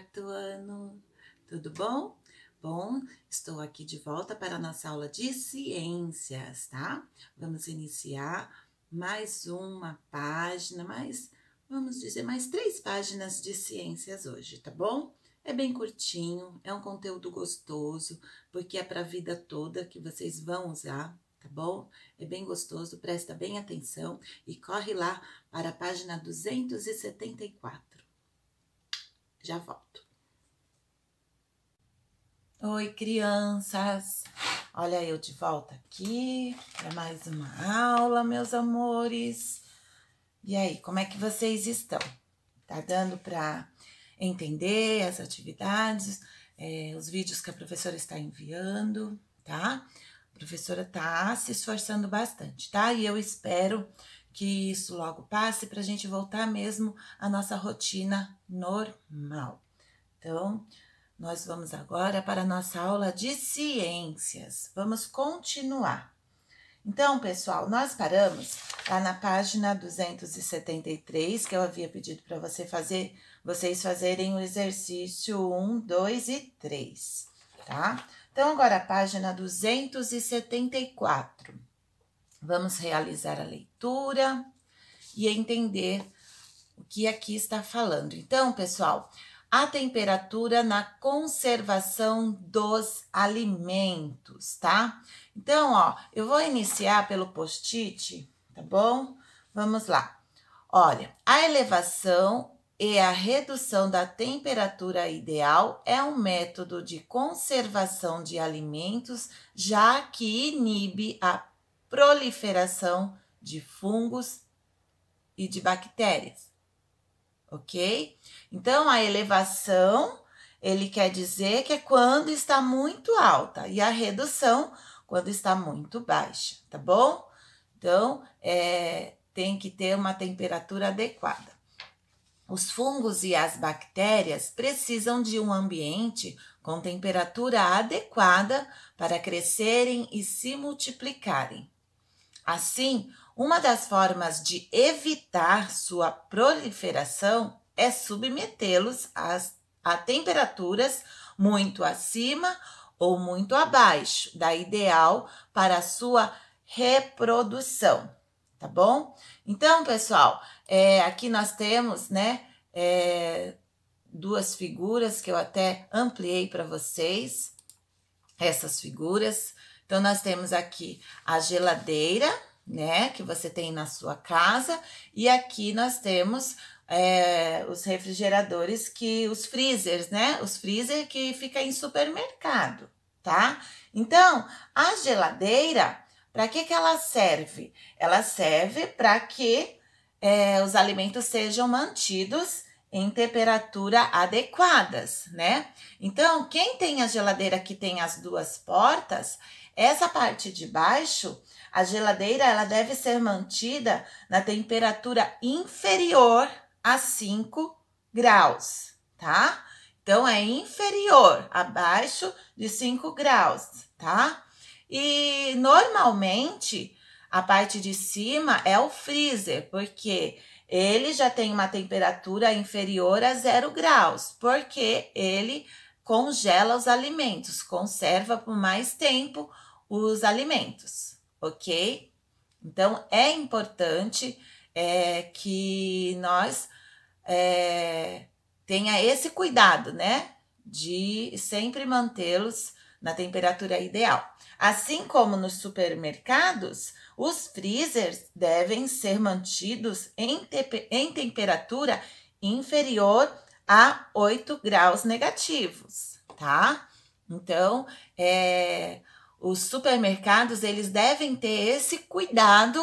quarto ano. Tudo bom? Bom, estou aqui de volta para a nossa aula de ciências, tá? Vamos iniciar mais uma página, mais, vamos dizer, mais três páginas de ciências hoje, tá bom? É bem curtinho, é um conteúdo gostoso, porque é para a vida toda que vocês vão usar, tá bom? É bem gostoso, presta bem atenção e corre lá para a página 274. Já volto. Oi, crianças! Olha eu de volta aqui para mais uma aula, meus amores. E aí, como é que vocês estão? Tá dando para entender as atividades, é, os vídeos que a professora está enviando, tá? A professora tá se esforçando bastante, tá? E eu espero que isso logo passe para a gente voltar mesmo à nossa rotina normal. Então, nós vamos agora para a nossa aula de ciências. Vamos continuar. Então, pessoal, nós paramos lá na página 273, que eu havia pedido para você fazer, vocês fazerem o exercício 1, 2 e 3, tá? Então, agora a página 274. Vamos realizar a leitura e entender o que aqui está falando. Então, pessoal, a temperatura na conservação dos alimentos, tá? Então, ó, eu vou iniciar pelo post-it, tá bom? Vamos lá. Olha, a elevação e a redução da temperatura ideal é um método de conservação de alimentos, já que inibe a proliferação de fungos e de bactérias. Ok? Então, a elevação, ele quer dizer que é quando está muito alta, e a redução, quando está muito baixa, tá bom? Então, é, tem que ter uma temperatura adequada. Os fungos e as bactérias precisam de um ambiente com temperatura adequada para crescerem e se multiplicarem. Assim, uma das formas de evitar sua proliferação é submetê-los a temperaturas muito acima ou muito abaixo da ideal para sua reprodução, tá bom? Então, pessoal, é, aqui nós temos, né, é, duas figuras que eu até ampliei para vocês, essas figuras. Então, nós temos aqui a geladeira, né, que você tem na sua casa, e aqui nós temos é, os refrigeradores que, os freezers, né, os freezer que fica em supermercado, tá? Então, a geladeira, para que que ela serve? Ela serve para que é, os alimentos sejam mantidos em temperatura adequadas, né? Então, quem tem a geladeira que tem as duas portas, essa parte de baixo, a geladeira ela deve ser mantida na temperatura inferior a 5 graus, tá? Então é inferior, abaixo de 5 graus, tá? E normalmente a parte de cima é o freezer, porque ele já tem uma temperatura inferior a zero graus, porque ele congela os alimentos, conserva por mais tempo os alimentos, ok? Então é importante é, que nós é, tenha esse cuidado, né? De sempre mantê-los na temperatura ideal. Assim como nos supermercados, os freezers devem ser mantidos em, te em temperatura inferior a 8 graus negativos, tá? Então, é, os supermercados eles devem ter esse cuidado,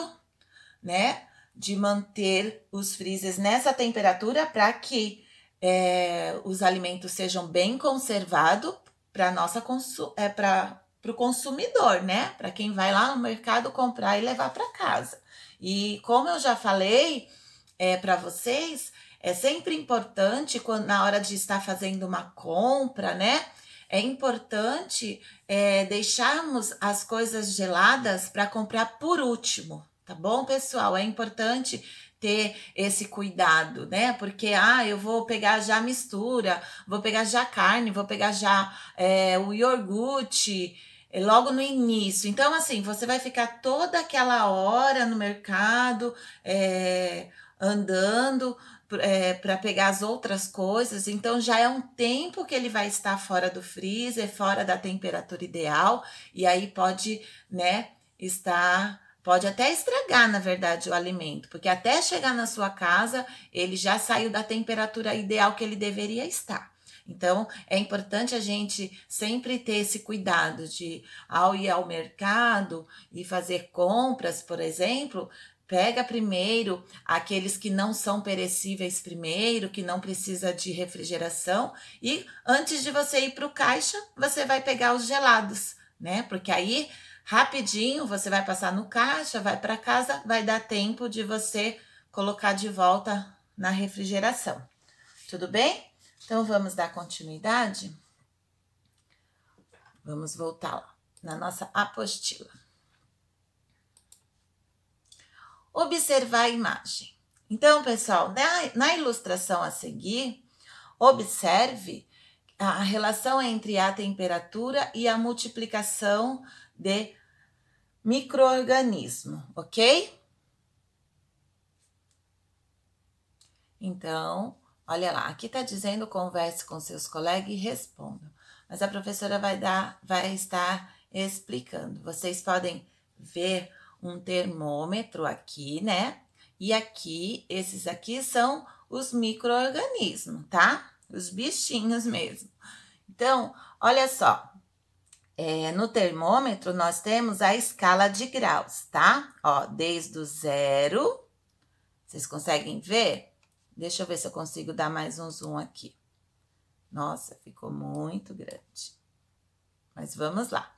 né, de manter os freezers nessa temperatura para que é, os alimentos sejam bem conservados para nossa consu é para para o consumidor, né? Para quem vai lá no mercado comprar e levar para casa. E como eu já falei é, para vocês, é sempre importante, quando, na hora de estar fazendo uma compra, né? É importante é, deixarmos as coisas geladas para comprar por último, tá bom, pessoal? É importante ter esse cuidado, né? Porque, ah, eu vou pegar já mistura, vou pegar já carne, vou pegar já é, o iogurte é, logo no início. Então, assim, você vai ficar toda aquela hora no mercado, é, andando, é, para pegar as outras coisas, então já é um tempo que ele vai estar fora do freezer, fora da temperatura ideal, e aí pode, né, estar, pode até estragar, na verdade, o alimento, porque até chegar na sua casa, ele já saiu da temperatura ideal que ele deveria estar. Então, é importante a gente sempre ter esse cuidado de, ao ir ao mercado e fazer compras, por exemplo, Pega primeiro aqueles que não são perecíveis primeiro, que não precisa de refrigeração, e antes de você ir para o caixa, você vai pegar os gelados, né? Porque aí rapidinho você vai passar no caixa, vai para casa, vai dar tempo de você colocar de volta na refrigeração. Tudo bem? Então vamos dar continuidade. Vamos voltar lá na nossa apostila. observar a imagem. Então, pessoal, na, né, na ilustração a seguir, observe a relação entre a temperatura e a multiplicação de microorganismo, ok? Então, olha lá, aqui está dizendo converse com seus colegas e responda. Mas a professora vai dar, vai estar explicando. Vocês podem ver um termômetro aqui, né? E aqui, esses aqui são os micro-organismos, tá? Os bichinhos mesmo. Então, olha só. É, no termômetro, nós temos a escala de graus, tá? Ó, desde o zero. Vocês conseguem ver? Deixa eu ver se eu consigo dar mais um zoom aqui. Nossa, ficou muito grande. Mas vamos lá.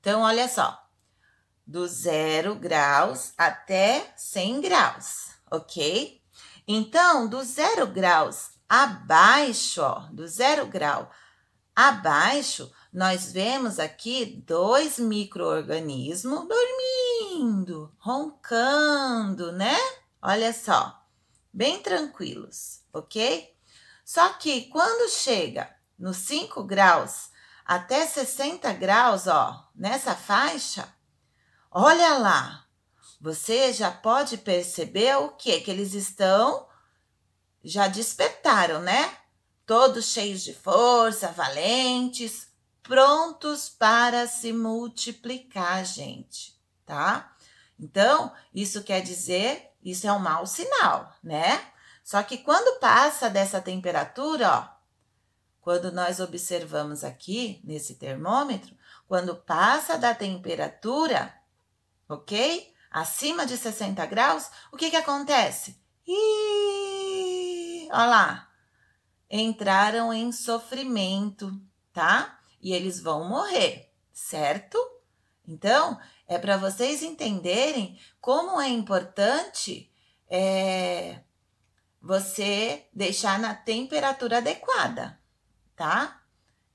Então, olha só do zero graus até 100 graus, ok? Então, do zero graus abaixo, ó, do zero grau abaixo, nós vemos aqui dois micro-organismos dormindo, roncando, né? Olha só, bem tranquilos, ok? Só que quando chega nos 5 graus até 60 graus, ó, nessa faixa, Olha lá, você já pode perceber o que que eles estão já despertaram, né? Todos cheios de força, valentes, prontos para se multiplicar, gente, tá? Então, isso quer dizer, isso é um mau sinal, né? Só que quando passa dessa temperatura, ó, quando nós observamos aqui nesse termômetro, quando passa da temperatura ok? Acima de 60 graus, o que, que acontece? Ih, olha lá, entraram em sofrimento, tá? E eles vão morrer, certo? Então, é para vocês entenderem como é importante é, você deixar na temperatura adequada, tá?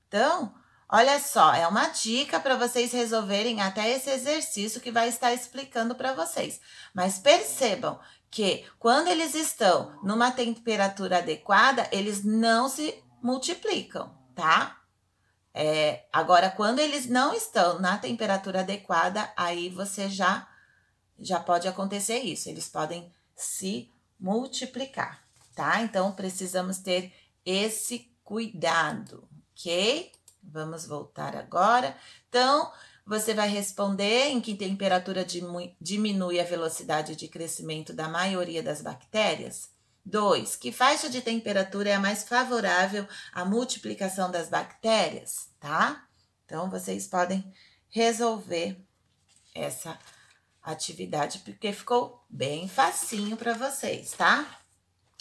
Então, Olha só, é uma dica para vocês resolverem até esse exercício que vai estar explicando para vocês. Mas percebam que quando eles estão numa temperatura adequada, eles não se multiplicam, tá? É, agora, quando eles não estão na temperatura adequada, aí você já já pode acontecer isso. Eles podem se multiplicar, tá? Então precisamos ter esse cuidado, ok? Vamos voltar agora. Então, você vai responder em que temperatura diminui a velocidade de crescimento da maioria das bactérias? 2. Que faixa de temperatura é a mais favorável à multiplicação das bactérias, tá? Então, vocês podem resolver essa atividade, porque ficou bem facinho para vocês, tá?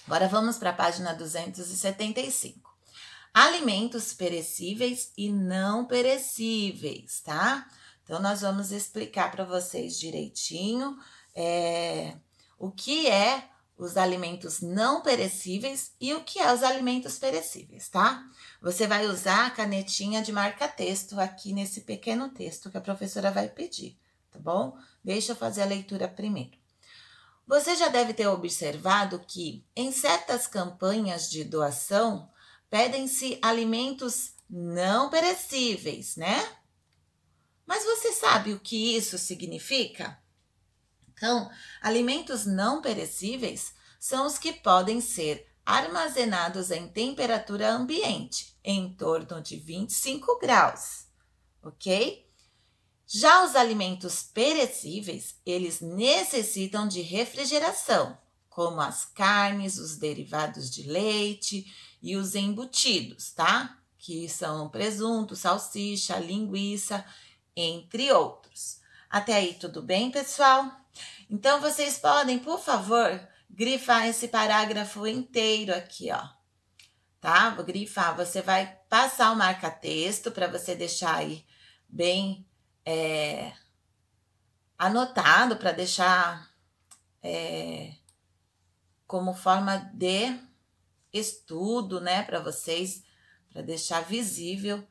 Agora, vamos para a página 275 alimentos perecíveis e não perecíveis, tá? Então, nós vamos explicar para vocês direitinho é, o que é os alimentos não perecíveis e o que é os alimentos perecíveis, tá? Você vai usar a canetinha de marca-texto aqui nesse pequeno texto que a professora vai pedir, tá bom? Deixa eu fazer a leitura primeiro. Você já deve ter observado que, em certas campanhas de doação, pedem-se alimentos não perecíveis, né? Mas você sabe o que isso significa? Então, alimentos não perecíveis são os que podem ser armazenados em temperatura ambiente, em torno de 25 graus, ok? Já os alimentos perecíveis, eles necessitam de refrigeração, como as carnes, os derivados de leite, e os embutidos, tá? Que são presunto, salsicha, linguiça, entre outros. Até aí, tudo bem, pessoal? Então, vocês podem, por favor, grifar esse parágrafo inteiro aqui, ó. Tá? Vou grifar. Você vai passar o marca-texto para você deixar aí bem é, anotado, para deixar é, como forma de estudo, né, para vocês, para deixar visível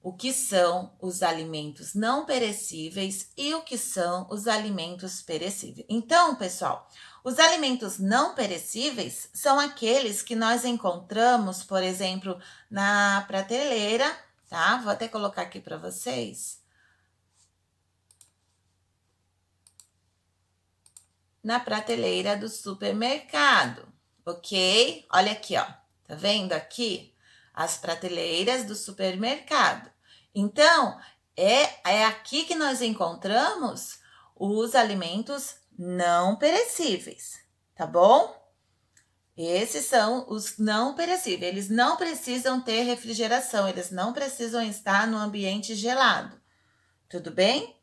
o que são os alimentos não perecíveis e o que são os alimentos perecíveis. Então, pessoal, os alimentos não perecíveis são aqueles que nós encontramos, por exemplo, na prateleira, tá? Vou até colocar aqui para vocês. Na prateleira do supermercado ok? Olha aqui, ó, tá vendo aqui? As prateleiras do supermercado. Então, é, é aqui que nós encontramos os alimentos não perecíveis, tá bom? Esses são os não perecíveis. Eles não precisam ter refrigeração, eles não precisam estar no ambiente gelado. Tudo bem?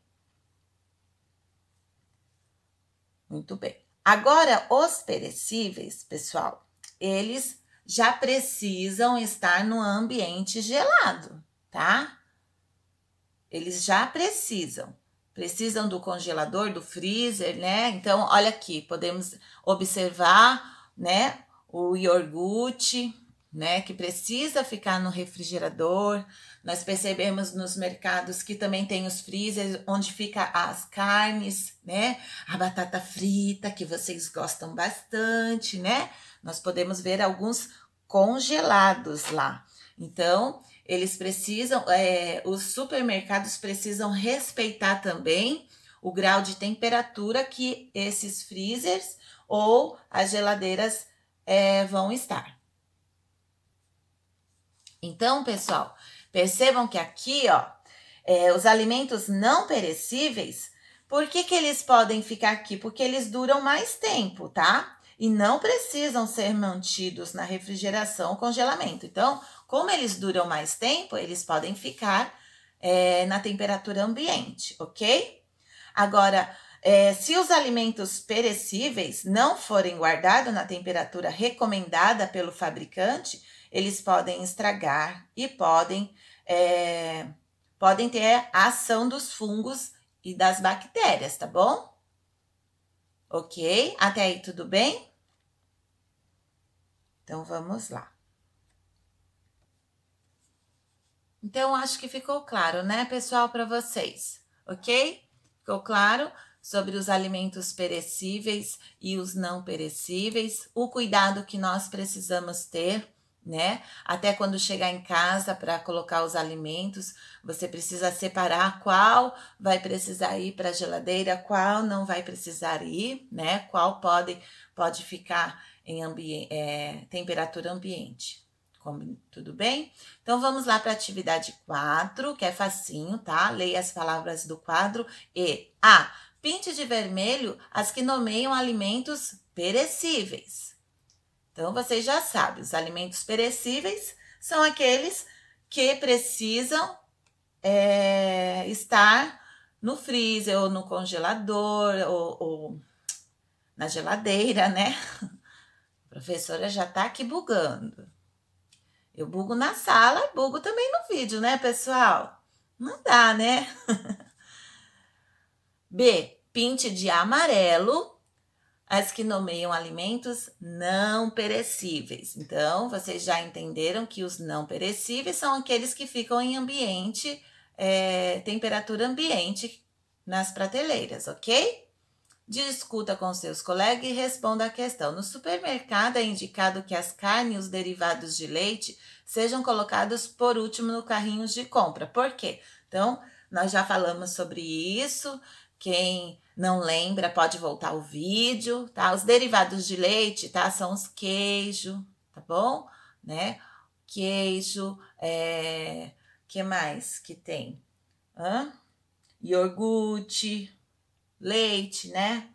Muito bem. Agora, os perecíveis, pessoal, eles já precisam estar no ambiente gelado, tá? Eles já precisam. Precisam do congelador, do freezer, né? Então, olha aqui, podemos observar, né? O iogurte, né? Que precisa ficar no refrigerador, nós percebemos nos mercados que também tem os freezers, onde fica as carnes, né? A batata frita, que vocês gostam bastante, né? Nós podemos ver alguns congelados lá. Então, eles precisam, é, os supermercados precisam respeitar também o grau de temperatura que esses freezers ou as geladeiras é, vão estar. Então, pessoal, Percebam que aqui, ó, é, os alimentos não perecíveis, por que, que eles podem ficar aqui? Porque eles duram mais tempo, tá? E não precisam ser mantidos na refrigeração ou congelamento. Então, como eles duram mais tempo, eles podem ficar é, na temperatura ambiente, ok? Agora, é, se os alimentos perecíveis não forem guardados na temperatura recomendada pelo fabricante, eles podem estragar e podem é, podem ter a ação dos fungos e das bactérias, tá bom? Ok? Até aí tudo bem? Então vamos lá. Então acho que ficou claro, né, pessoal, para vocês, ok? Ficou claro sobre os alimentos perecíveis e os não perecíveis, o cuidado que nós precisamos ter né? Até quando chegar em casa para colocar os alimentos, você precisa separar qual vai precisar ir para a geladeira, qual não vai precisar ir, né? Qual pode, pode ficar em ambi é, temperatura ambiente. Tudo bem? Então vamos lá para a atividade 4, que é facinho, tá? Leia as palavras do quadro e A. Pinte de vermelho as que nomeiam alimentos perecíveis. Então, vocês já sabem, os alimentos perecíveis são aqueles que precisam é, estar no freezer ou no congelador ou, ou na geladeira, né? A professora já tá aqui bugando. Eu bugo na sala, bugo também no vídeo, né, pessoal? Não dá, né? B. Pinte de amarelo as que nomeiam alimentos não perecíveis. Então, vocês já entenderam que os não perecíveis são aqueles que ficam em ambiente, é, temperatura ambiente nas prateleiras, ok? Discuta com seus colegas e responda a questão. No supermercado é indicado que as carnes e os derivados de leite sejam colocados por último no carrinho de compra. Por quê? Então, nós já falamos sobre isso. Quem não lembra, pode voltar o vídeo, tá? Os derivados de leite, tá? São os queijo, tá bom? Né? Queijo, é... que mais que tem? Hã? Iogurte, leite, né?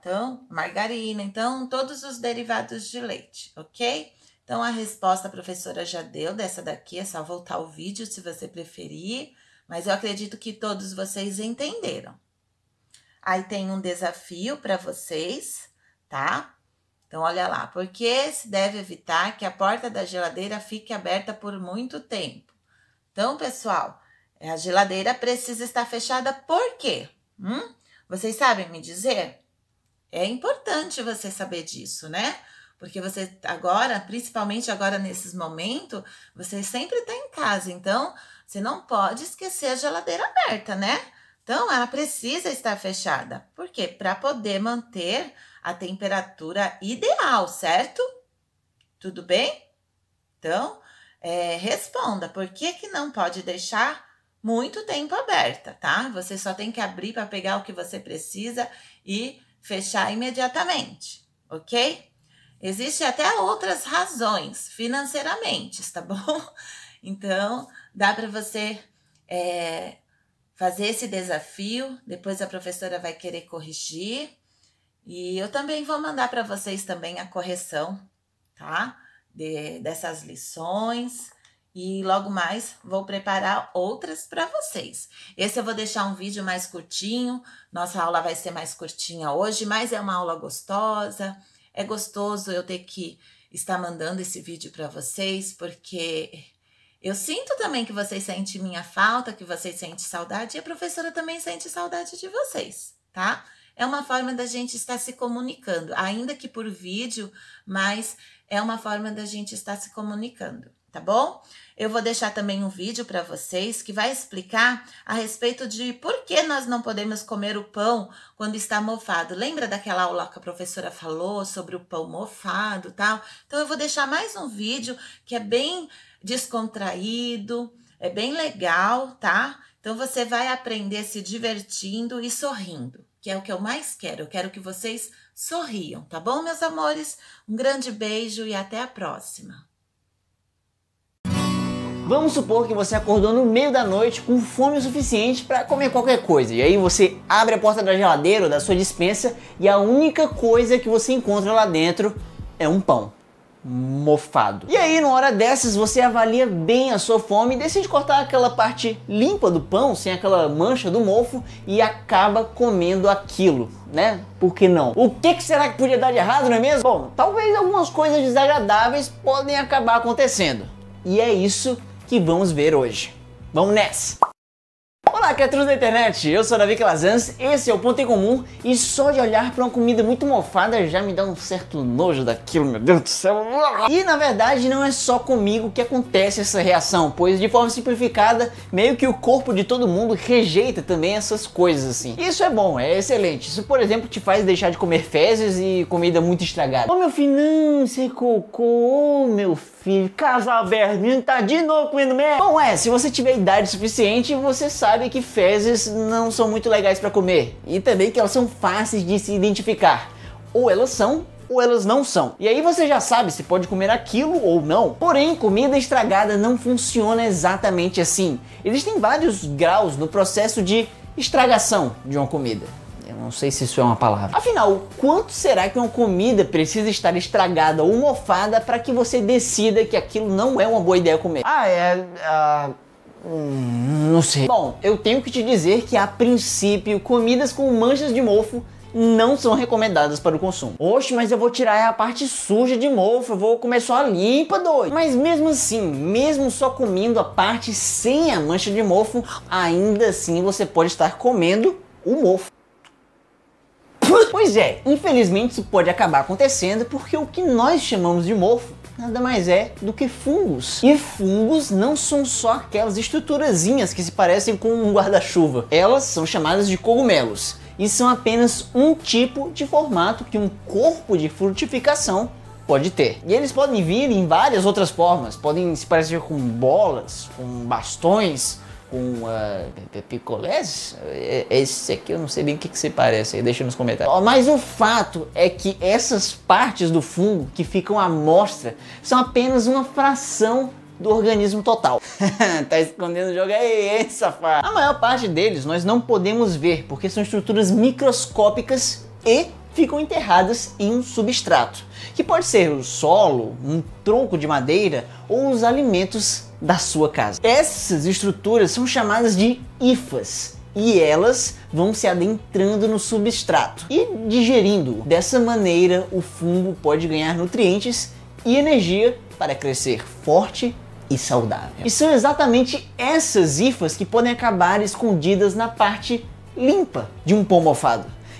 Então, margarina, então, todos os derivados de leite, ok? Então, a resposta a professora já deu dessa daqui, é só voltar o vídeo se você preferir, mas eu acredito que todos vocês entenderam. Aí tem um desafio para vocês, tá? Então, olha lá. Por que se deve evitar que a porta da geladeira fique aberta por muito tempo? Então, pessoal, eh, a geladeira precisa estar fechada por quê? Hum? Vocês sabem me dizer? É importante você saber disso, né? Porque você agora, principalmente agora nesses momentos, você sempre está em casa, então você não pode esquecer a geladeira aberta, né? Então, ela precisa estar fechada. Por quê? Para poder manter a temperatura ideal, certo? Tudo bem? Então, é, responda. Por que, que não pode deixar muito tempo aberta, tá? Você só tem que abrir para pegar o que você precisa e fechar imediatamente, ok? Existem até outras razões financeiramente, tá bom? Então, dá para você é, fazer esse desafio. Depois a professora vai querer corrigir. E eu também vou mandar para vocês também a correção, tá? De, dessas lições. E logo mais vou preparar outras para vocês. Esse eu vou deixar um vídeo mais curtinho. Nossa aula vai ser mais curtinha hoje, mas é uma aula gostosa. É gostoso eu ter que estar mandando esse vídeo para vocês, porque eu sinto também que vocês sentem minha falta, que vocês sentem saudade, e a professora também sente saudade de vocês, tá? É uma forma da gente estar se comunicando, ainda que por vídeo, mas é uma forma da gente estar se comunicando, tá bom? Eu vou deixar também um vídeo para vocês que vai explicar a respeito de por que nós não podemos comer o pão quando está mofado. Lembra daquela aula que a professora falou sobre o pão mofado, tal? Então eu vou deixar mais um vídeo que é bem descontraído, é bem legal, tá? Então você vai aprender se divertindo e sorrindo, que é o que eu mais quero. Eu quero que vocês sorriam, tá bom, meus amores? Um grande beijo e até a próxima. Vamos supor que você acordou no meio da noite com fome o suficiente para comer qualquer coisa. E aí você abre a porta da geladeira ou da sua dispensa e a única coisa que você encontra lá dentro é um pão mofado. E aí, numa hora dessas, você avalia bem a sua fome decide cortar aquela parte limpa do pão, sem aquela mancha do mofo, e acaba comendo aquilo, né? Por que não? O que, que será que podia dar de errado, não é mesmo? Bom, talvez algumas coisas desagradáveis podem acabar acontecendo. E é isso que vamos ver hoje. Vamos nessa! Olá, criaturas da internet! Eu sou Davi Calazans, esse é o Ponto em Comum e só de olhar para uma comida muito mofada já me dá um certo nojo daquilo, meu Deus do céu! E na verdade não é só comigo que acontece essa reação, pois de forma simplificada, meio que o corpo de todo mundo rejeita também essas coisas assim. Isso é bom, é excelente. Isso, por exemplo, te faz deixar de comer fezes e comida muito estragada. Ô meu filho, não, você cocô, meu filho, casal Bernino tá de novo comendo merda! Bom, é, se você tiver idade suficiente, você sabe que que fezes não são muito legais para comer e também que elas são fáceis de se identificar. Ou elas são ou elas não são. E aí você já sabe se pode comer aquilo ou não. Porém, comida estragada não funciona exatamente assim. Existem vários graus no processo de estragação de uma comida. Eu não sei se isso é uma palavra. Afinal, quanto será que uma comida precisa estar estragada ou mofada para que você decida que aquilo não é uma boa ideia comer? Ah, é. Uh, Hum, não sei. Bom, eu tenho que te dizer que a princípio, comidas com manchas de mofo não são recomendadas para o consumo. Oxe, mas eu vou tirar a parte suja de mofo, eu vou comer só a limpa, doido. Mas mesmo assim, mesmo só comendo a parte sem a mancha de mofo, ainda assim você pode estar comendo o mofo. Pois é, infelizmente isso pode acabar acontecendo porque o que nós chamamos de mofo nada mais é do que fungos. E fungos não são só aquelas estruturazinhas que se parecem com um guarda-chuva. Elas são chamadas de cogumelos e são apenas um tipo de formato que um corpo de frutificação pode ter. E eles podem vir em várias outras formas, podem se parecer com bolas, com bastões, com uh, picolés? É, é esse aqui eu não sei bem o que, que se parece, deixa nos comentários. Mas o fato é que essas partes do fungo que ficam à mostra são apenas uma fração do organismo total. tá escondendo o jogo aí, hein, safado? A maior parte deles nós não podemos ver porque são estruturas microscópicas e ficam enterradas em um substrato, que pode ser o solo, um tronco de madeira ou os alimentos da sua casa. Essas estruturas são chamadas de hifas e elas vão se adentrando no substrato e digerindo. Dessa maneira, o fungo pode ganhar nutrientes e energia para crescer forte e saudável. E são exatamente essas hifas que podem acabar escondidas na parte limpa de um pão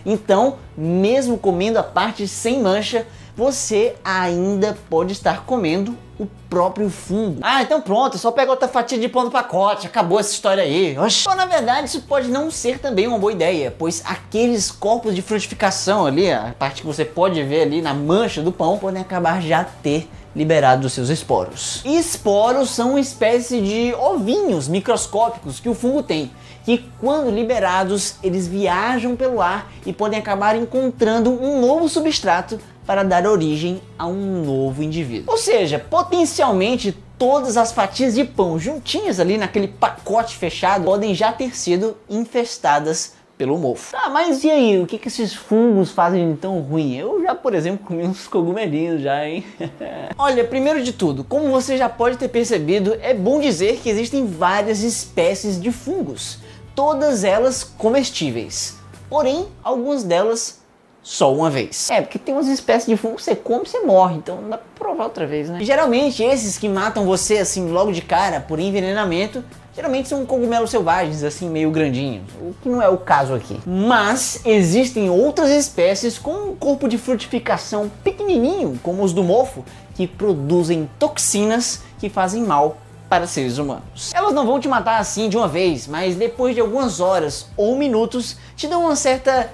então, mesmo comendo a parte sem mancha, você ainda pode estar comendo o próprio fungo. Ah, então pronto, só pega outra fatia de pão no pacote, acabou essa história aí. Oxi. Bom, na verdade, isso pode não ser também uma boa ideia, pois aqueles corpos de frutificação ali, a parte que você pode ver ali na mancha do pão, podem acabar já ter liberado seus esporos. E esporos são uma espécie de ovinhos microscópicos que o fungo tem que, quando liberados, eles viajam pelo ar e podem acabar encontrando um novo substrato para dar origem a um novo indivíduo. Ou seja, potencialmente todas as fatias de pão juntinhas ali naquele pacote fechado podem já ter sido infestadas pelo mofo. Tá, mas e aí, o que, que esses fungos fazem de tão ruim? Eu já, por exemplo, comi uns cogumelinhos já, hein? Olha, primeiro de tudo, como você já pode ter percebido, é bom dizer que existem várias espécies de fungos todas elas comestíveis. Porém, algumas delas só uma vez. É, porque tem umas espécies de fungo que você come e você morre, então não dá pra provar outra vez, né? Geralmente esses que matam você assim logo de cara por envenenamento, geralmente são cogumelos selvagens, assim meio grandinhos, o que não é o caso aqui. Mas existem outras espécies com um corpo de frutificação pequenininho, como os do mofo, que produzem toxinas que fazem mal para seres humanos. Elas não vão te matar assim de uma vez, mas depois de algumas horas ou minutos te dão uma certa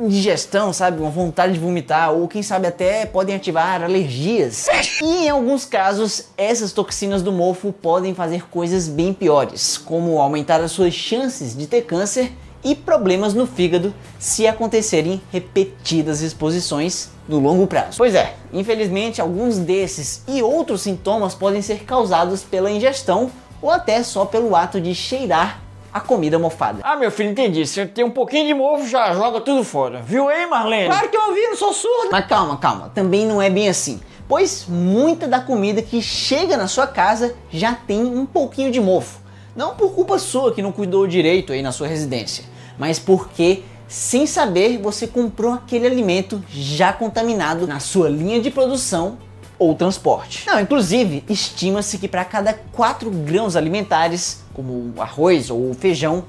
indigestão, sabe? Uma vontade de vomitar, ou quem sabe até podem ativar alergias. E em alguns casos, essas toxinas do mofo podem fazer coisas bem piores, como aumentar as suas chances de ter câncer e problemas no fígado se acontecerem repetidas exposições no longo prazo. Pois é, infelizmente alguns desses e outros sintomas podem ser causados pela ingestão ou até só pelo ato de cheirar a comida mofada. Ah, meu filho, entendi. Se tem um pouquinho de mofo, já joga tudo fora. Viu aí, Marlene? Claro que eu ouvi, não sou surdo. Mas calma, calma. Também não é bem assim pois muita da comida que chega na sua casa já tem um pouquinho de mofo. Não por culpa sua que não cuidou direito aí na sua residência, mas porque sem saber você comprou aquele alimento já contaminado na sua linha de produção ou transporte. Não, inclusive, estima-se que para cada 4 grãos alimentares, como arroz ou feijão,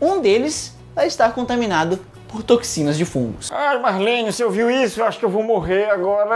um deles vai estar contaminado por toxinas de fungos. Ai, Marlene, se eu viu isso, eu acho que eu vou morrer agora.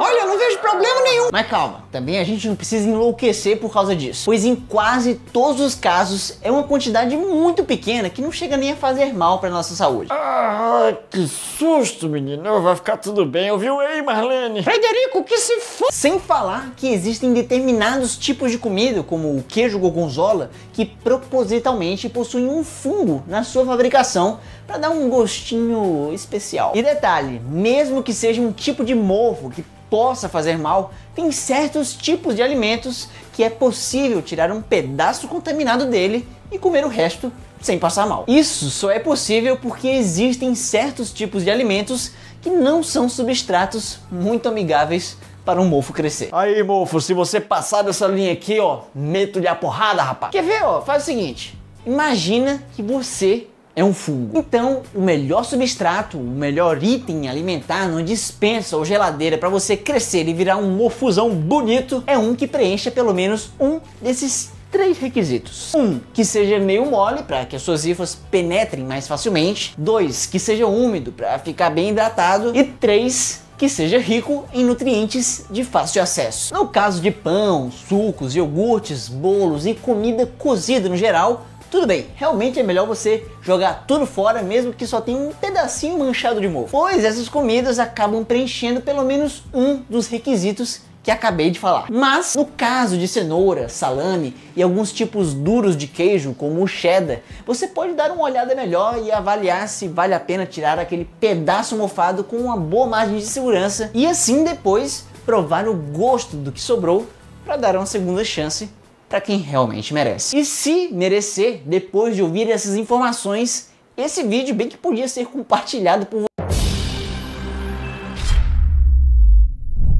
Olha, eu não vejo problema nenhum. Mas calma, também a gente não precisa enlouquecer por causa disso, pois em quase todos os casos é uma quantidade muito pequena que não chega nem a fazer mal para nossa saúde. Ah, que susto, menino. Vai ficar tudo bem, ouviu? Ei, aí, Marlene? Frederico, que se f... Sem falar que existem determinados tipos de comida, como o queijo gorgonzola, que propositalmente possuem um fungo na sua fabricação para dar um gostinho especial. E detalhe, mesmo que seja um tipo de mofo que possa fazer mal, tem certos tipos de alimentos que é possível tirar um pedaço contaminado dele e comer o resto sem passar mal. Isso só é possível porque existem certos tipos de alimentos que não são substratos muito amigáveis para um mofo crescer. Aí, mofo, se você passar dessa linha aqui, ó, meto-lhe a porrada, rapaz. Quer ver, ó? Faz o seguinte. Imagina que você é um fungo. Então, o melhor substrato, o melhor item alimentar numa dispensa ou geladeira para você crescer e virar um morfusão bonito é um que preencha pelo menos um desses três requisitos. Um, que seja meio mole para que as suas hifas penetrem mais facilmente. Dois, que seja úmido para ficar bem hidratado. E três, que seja rico em nutrientes de fácil acesso. No caso de pão, sucos, iogurtes, bolos e comida cozida no geral, tudo bem, realmente é melhor você jogar tudo fora, mesmo que só tenha um pedacinho manchado de mofo, pois essas comidas acabam preenchendo pelo menos um dos requisitos que acabei de falar. Mas no caso de cenoura, salame e alguns tipos duros de queijo, como o cheddar, você pode dar uma olhada melhor e avaliar se vale a pena tirar aquele pedaço mofado com uma boa margem de segurança e assim depois provar o gosto do que sobrou para dar uma segunda chance para quem realmente merece. E se merecer, depois de ouvir essas informações, esse vídeo bem que podia ser compartilhado por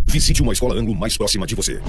Visite uma escola anglo mais próxima de você.